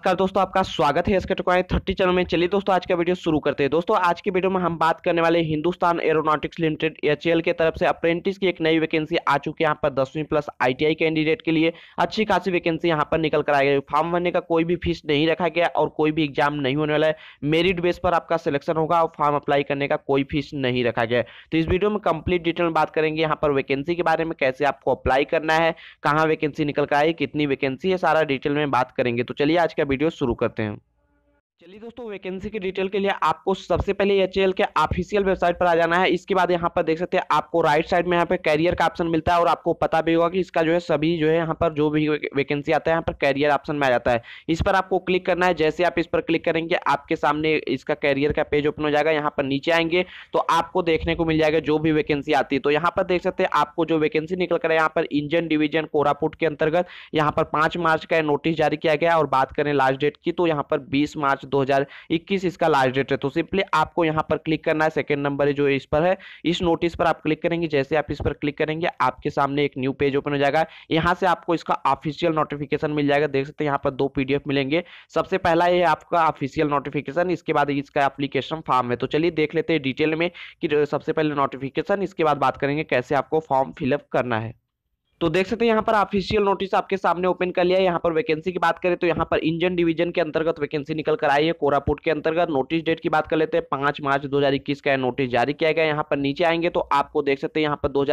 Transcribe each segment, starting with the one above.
नमस्कार दोस्तों आपका स्वागत है इसके टुकड़ा थर्टी चैनल में चलिए दोस्तों आज का वीडियो शुरू करते हैं दोस्तों आज की वीडियो में हम बात करने वाले हिंदुस्तान एरोनॉटिक्स लिमिटेड एच के तरफ से अप्रेंटिस की एक नई वैकेंसी आ चुकी है यहाँ पर दसवीं प्लस आईटीआई कैंडिडेट के लिए अच्छी खासी वैकेंसी यहाँ पर निकल कर आई गई फॉर्म भरने का कोई भी फीस नहीं रखा गया और कोई भी एग्जाम नहीं होने वाला है मेरिट बेस पर आपका सिलेक्शन होगा और फॉर्म अप्लाई करने का कोई फीस नहीं रखा गया तो इस वीडियो में कंप्लीट डिटेल में बात करेंगे यहाँ पर वैकेंसी के बारे में कैसे आपको अप्लाई करना है कहाँ वैकेंसी निकल कर आई कितनी वैकेंसी है सारा डिटेल में बात करेंगे तो चलिए आज का वीडियो शुरू करते हैं चलिए दोस्तों वैकेंसी की डिटेल के लिए आपको सबसे पहले एच के ऑफिशियल वेबसाइट पर आ जाना है इसके बाद यहाँ पर देख सकते हैं आपको राइट साइड में यहाँ पे कैरियर का ऑप्शन मिलता है और आपको पता भी होगा कि इसका जो है सभी जो है यहाँ पर जो भी वैकेंसी आता है यहाँ पर कैरियर ऑप्शन में आ जाता है इस पर आपको क्लिक करना है जैसे आप इस पर क्लिक करेंगे आपके सामने इसका कैरियर का पेज ओपन हो जाएगा यहाँ पर नीचे आएंगे तो आपको देखने को मिल जाएगा जो भी वैकेंसी आती है तो यहाँ पर देख सकते हैं आपको जो वैकेंसी निकल कर यहाँ पर इंजन डिवीजन कोरापुट के अंतर्गत यहाँ पर पाँच मार्च का नोटिस जारी किया गया और बात करें लास्ट डेट की तो यहाँ पर बीस मार्च 2021 इसका लास्ट डेट है तो सिंपली आपको यहाँ पर क्लिक करना है सेकेंड नंबर जो इस पर है इस नोटिस पर आप क्लिक करेंगे जैसे आप इस पर क्लिक करेंगे आपके सामने एक न्यू पेज ओपन हो जाएगा यहाँ से आपको इसका ऑफिशियल नोटिफिकेशन मिल जाएगा देख सकते हैं यहाँ पर दो पीडीएफ मिलेंगे सबसे पहला ये आपका ऑफिशियल नोटिफिकेशन इसके बाद इसका एप्लीकेशन फॉर्म है तो चलिए देख लेते हैं डिटेल में कि सबसे पहले नोटिफिकेशन इसके बाद बात करेंगे कैसे आपको फॉर्म फिलअप करना है तो देख सकते हैं यहाँ पर ऑफिशियल नोटिस आपके सामने ओपन कर लिया है यहाँ पर वैकेंसी की बात करें तो यहाँ पर इंजन डिवीजन के अंतर्गत वैकेंसी निकल कर आई है कोरापुट के अंतर्गत नोटिस डेट की बात कर लेते हैं पांच मार्च 2021 का नोटिस जारी किया गया यहाँ पर नीचे आएंगे तो आपको देख सकते हैं यहाँ पर दो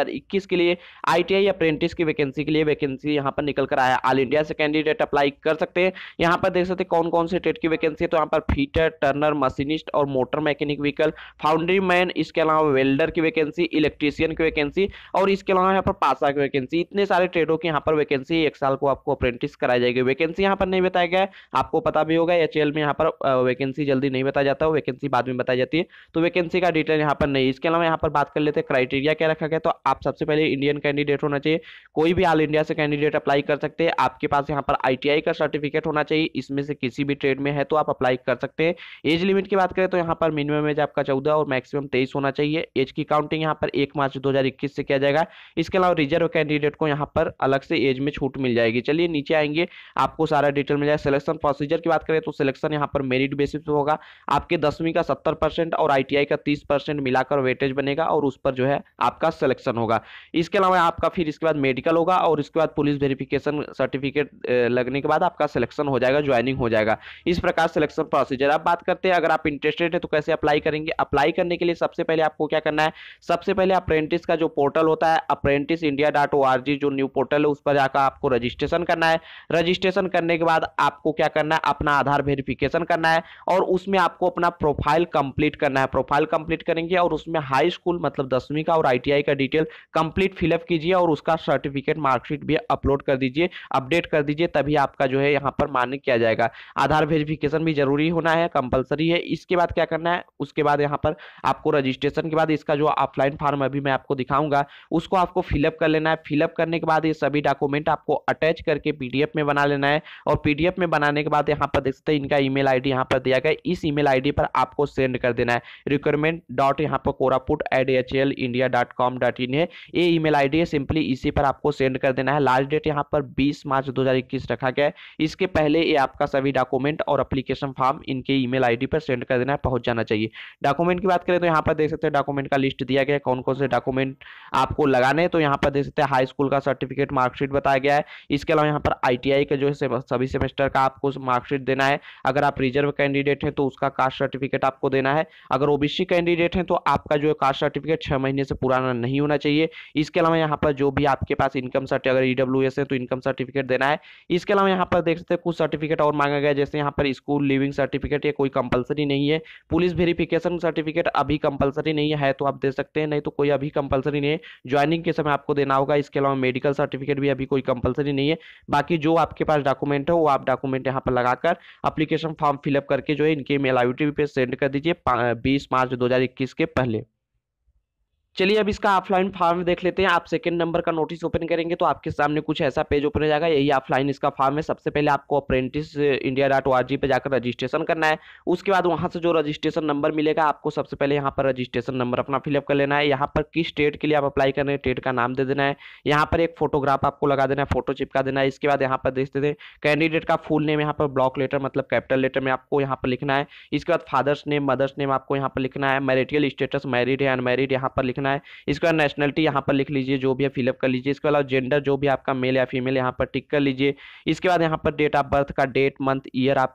के लिए आई अप्रेंटिस की वैकेंसी के लिए वैकेंसी यहाँ पर निकल कर आया ऑल इंडिया से कैंडिडेट अप्लाई कर सकते हैं यहाँ पर देख सकते हैं कौन कौन से ट्रेड की वैकेंसी है तो यहाँ पर फीटर टर्नर मशीनिस्ट और motor mechanic vehicle foundry man इसके अलावा वेल्डर की वैकेंसी इलेक्ट्रीशियन की वैकेंसी और इसके अलावा यहाँ पर पासा की वैकेंसी इतने सारे ट्रेडों की यहाँ पर वैकेंसी एक साल को आपको अप्रेंटिस कराई जाएगी वैकेंसी यहाँ पर नहीं बताया गया है आपको पता भी होगा एच में यहाँ पर वैकेंसी जल्दी नहीं बताया जाता वैकेंसी बाद में बताई जाती है तो वैकेंसी का डिटेल यहाँ पर नहीं इसके अलावा यहाँ पर बात कर लेते हैं क्राइटेरिया क्या रखा गया तो आप सबसे पहले इंडियन कैंडिडेट होना चाहिए कोई भी ऑल इंडिया से कैंडिडेट अप्लाई कर सकते हैं आपके पास यहाँ पर आई का सर्टिफिकेट होना चाहिए इसमें से किसी भी ट्रेड में है तो आप अप्लाई कर सकते हैं एज लिमिट की बात करें तो यहाँ पर मिनिमम एज आपका चौदह और मैक्सिमम तेईस होना चाहिए एज की काउंटिंग यहाँ पर एक मार्च दो से किया जाएगा इसके अलावा रिजर्व कैंडिडेट को यहाँ पर अलग से एज में छूट मिल जाएगी चलिए नीचे आएंगे आपको सारा डिटेल मिल जाएगा सिलेक्शन प्रोसीजर की बात करें तो सिलेक्शन यहाँ पर मेरिट बेसिस पे होगा आपके दसवीं का सत्तर परसेंट और आई का तीस परसेंट मिलाकर वेटेज बनेगा और उस पर जो है आपका सिलेक्शन होगा इसके अलावा आपका फिर इसके बाद मेडिकल होगा और इसके बाद पुलिस वेरिफिकेशन सर्टिफिकेट लगने के बाद आपका सिलेक्शन हो जाएगा ज्वाइनिंग हो जाएगा इस प्रकार सिलेक्शन प्रोसीजर आप बात करते हैं अगर आप इंटरेस्टेड है तो कैसे अप्लाई करेंगे अप्लाई करने के लिए सबसे पहले आपको क्या करना है सबसे पहले अप्रेंटिस का जो पोर्टल होता है apprentice India dot O R G की जो न्यू पोर्टल है उस पर जाकर आपको रजिस्ट्रेशन करना है रजिस्ट्रेशन करने के बाद आपको क्या करना है अपना आधार वेरिफिकेशन करना है और उसमें आपको अपना प्रोफाइल कंप्लीट करना है प्रोफाइल कंप्लीट करेंगे और उसमें हाई स्कूल मतलब दसवीं का और आई का डिटेल कंप्लीट फिलअप कीजिए और उसका सर्टिफिकेट मार्कशीट भी अपलोड कर दीजिए अपडेट कर दीजिए तभी आपका जो है यहाँ पर मान्य किया जाएगा आधार वेरिफिकेशन भी जरूरी होना है कंपलसरी है इसके बाद क्या करना है उसके बाद यहाँ पर आपको रजिस्ट्रेशन के बाद इसका जो ऑफलाइन फॉर्म अभी मैं आपको दिखाऊंगा उसको आपको फिलअप कर लेना है फिलअप करने के बाद ये सभी डॉक्यूमेंट आपको अटैच करके पीडीएफ में बना लेना है और पीडीएफ में बनाने के बाद यहाँ पर देख सकते हैं इनका ईमेल आईडी यहाँ पर दिया गया इस ईमेल आईडी पर आपको सेंड कर देना है रिक्वायरमेंट डॉट यहाँ पर Koraput at H L India dot com dot in है ये ई मेल है सिंपली इसी पर आपको सेंड कर देना है लास्ट डेट यहाँ पर बीस मार्च दो रखा गया है इसके पहले ये आपका सभी डॉक्यूमेंट और अप्लीकेशन फॉर्म इनके ई मेल पर सेंड कर देना है पहुंच जाना चाहिए डॉक्यूमेंट की बात करें तो यहाँ पर देख सकते हैं डॉक्यूमेंट का लिस्ट दिया गया कौन कौन से डॉक्यूमेंट आपको लगाने तो यहाँ पर देख सकते हैं हाई स्कूल स्कूल का सर्टिफिकेट मार्कशीट बताया गया है इसके अलावा यहाँ पर आई के जो है सभी सेमेस्टर का आपको मार्कशीट देना है अगर आप रिजर्व कैंडिडेट हैं तो उसका कास्ट सर्टिफिकेट आपको देना है अगर ओबीसी कैंडिडेट हैं तो आपका जो कास्ट सर्टिफिकेट छः महीने से पुराना नहीं होना चाहिए इसके अलावा यहाँ पर जो भी आपके पास इनकम सर्टिफिकेट अगर ईडब्ल्यू e है तो इनकम सर्टिफिकेट देना है इसके अलावा यहाँ पर देख सकते हैं कुछ सर्टिफिकेट और मांगा गया जैसे यहाँ पर स्कूल लिविंग सर्टिफिकेट ये कोई कंपलसरी नहीं है पुलिस वेरिफिकेशन सर्टिफिकेट अभी कंपलसरी नहीं है तो आप दे सकते हैं नहीं तो कोई अभी कंपलसरी नहीं है ज्वाइनिंग के समय आपको देना होगा इसके अलावा मेडिकल सर्टिफिकेट भी अभी कोई कंपलसरी नहीं है बाकी जो आपके पास डॉक्यूमेंट है वो आप डॉक्यूमेंट यहाँ पर लगाकर अप्लीकेशन फॉर्म फिलअप करके जो है इनके मेल आई पे सेंड कर दीजिए बीस मार्च दो के पहले चलिए अब इसका ऑफलाइन फॉर्म देख लेते हैं आप सेकंड नंबर का नोटिस ओपन करेंगे तो आपके सामने कुछ ऐसा पेज ओपन हो जाएगा यही ऑफलाइन इसका फॉर्म है सबसे पहले आपको apprentice India dot O G पर जाकर रजिस्ट्रेशन करना है उसके बाद वहाँ से जो रजिस्ट्रेशन नंबर मिलेगा आपको सबसे पहले यहाँ पर रजिस्ट्रेशन नंबर अपना फिलअप कर लेना है यहाँ पर किस स्टेट के लिए आप अप्लाई कर रहे हैं स्टेट का नाम दे देना है यहाँ पर एक फोटोग्राफ आपको लगा देना है फोटो चिपका देना है इसके बाद यहाँ पर देख देते हैं कैंडिडेट का फुल नेम यहाँ पर ब्लॉक लेटर मतलब कैपिटल लेटर में आपको यहाँ पर लिखना है इसके बाद फादर्स नेम मदर्स नेम आपको यहाँ पर लिखना है मैरिटियल स्टेटस मैरिड है अनमेरिड यहाँ पर लिखना करना है इसके बाद नेशनलिटी यहाँ पर लिख लीजिए जो भी है फिलअप कर लीजिए इसके अलावा जेंडर जो भी आपका मेल या फीमेल यहाँ पर टिक कर लीजिए इसके बाद यहाँ पर डेट ऑफ बर्थ का डेट मंथ ईयर आप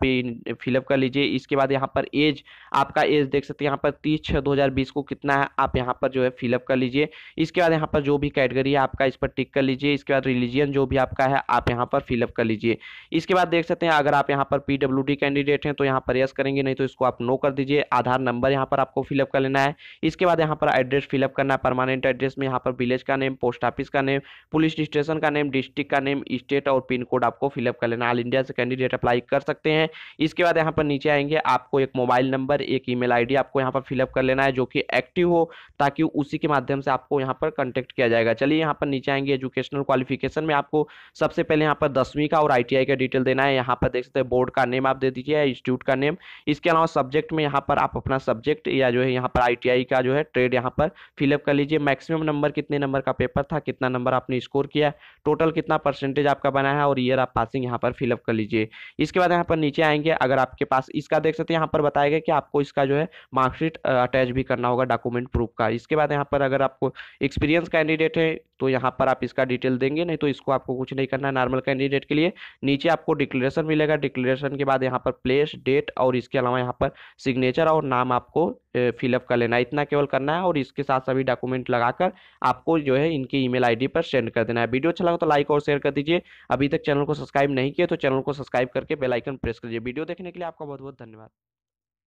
फिलअप कर लीजिए इसके बाद यहाँ पर एज आपका एज देख सकते हैं यहाँ पर तीस छः दो को कितना है आप यहाँ पर जो है फिलअप कर लीजिए इसके बाद यहाँ पर जो भी कैटेगरी है आपका इस पर टिक कर लीजिए इसके बाद रिलीजियन जो भी आपका है आप यहाँ पर फिलअप कर लीजिए इसके बाद देख सकते हैं अगर आप यहाँ पर पी कैंडिडेट हैं तो यहाँ पर यस करेंगे नहीं तो इसको आप नो कर दीजिए आधार नंबर यहाँ पर आपको फिलअप कर लेना है इसके बाद यहाँ पर एड्रेस फिलअप करना है परमानेंट एड्रेस में यहाँ पर विलेज का नेम पोस्ट ऑफिस का नेम पुलिस स्टेशन का नेम डिस्ट्रिक्ट का नेम स्टेट और पिन कोड आपको फिलअप कर लेना ऑल इंडिया से कैंडिडेट अप्लाई कर सकते हैं इसके बाद यहाँ पर नीचे आएंगे आपको एक मोबाइल नंबर एक ई मेल आपको यहाँ पर फिलअप कर लेना है जो कि एक्टिव हो ताकि उसी के माध्यम से आपको यहाँ पर कंटेक्ट किया जाएगा चलिए यहाँ पर नीचे आएंगे एजुकेशनल क्वालिफिकेशन में आपको सबसे पहले यहाँ पर दसवीं का और आई का डिटेल देना है यहाँ पर देख सकते हैं बोर्ड का नेम आप दे दीजिए इंस्टीट्यूट का नेम इसके अलावा सब्जेक्ट में यहाँ पर आप अपना सब्जेक्ट या जो है यहाँ पर आईटीआई का जो है ट्रेड यहाँ पर फिलअप कर लीजिए मैक्सिमम नंबर कितने नंबर का पेपर था कितना नंबर आपने स्कोर किया टोटल कितना परसेंटेज आपका बना है और ईयर आप पासिंग यहाँ पर फिलअप कर लीजिए इसके बाद यहाँ पर नीचे आएंगे अगर आपके पास इसका देख सकते हैं यहाँ पर बताया गया कि आपको इसका जो है मार्कशीट अटैच भी करना होगा डॉक्यूमेंट प्रूफ का इसके बाद यहाँ पर अगर आपको एक्सपीरियंस कैंडिडेट है तो यहाँ पर आप इसका डिटेल देंगे नहीं तो इसको आपको कुछ नहीं करना है नॉर्मल कैंडिडेट के लिए नीचे आपको डिक्लेरेशन मिलेगा डिक्लेरेशन के बाद यहाँ पर प्लेस डेट और इसके अलावा यहाँ पर सिग्नेचर और नाम आपको फिलअप कर लेना है इतना केवल करना है और इसके साथ साथ सभी डॉक्यूमेंट लगाकर आपको जो है इनकी ईमेल आईडी पर सेंड कर देना है वीडियो अच्छा लगा तो लाइक और शेयर कर दीजिए अभी तक चैनल को सब्सक्राइब नहीं किया तो चैनल को सब्सक्राइब करके बेलाइकन प्रेस कर दीजिए वीडियो देखने के लिए आपका बहुत बहुत धन्यवाद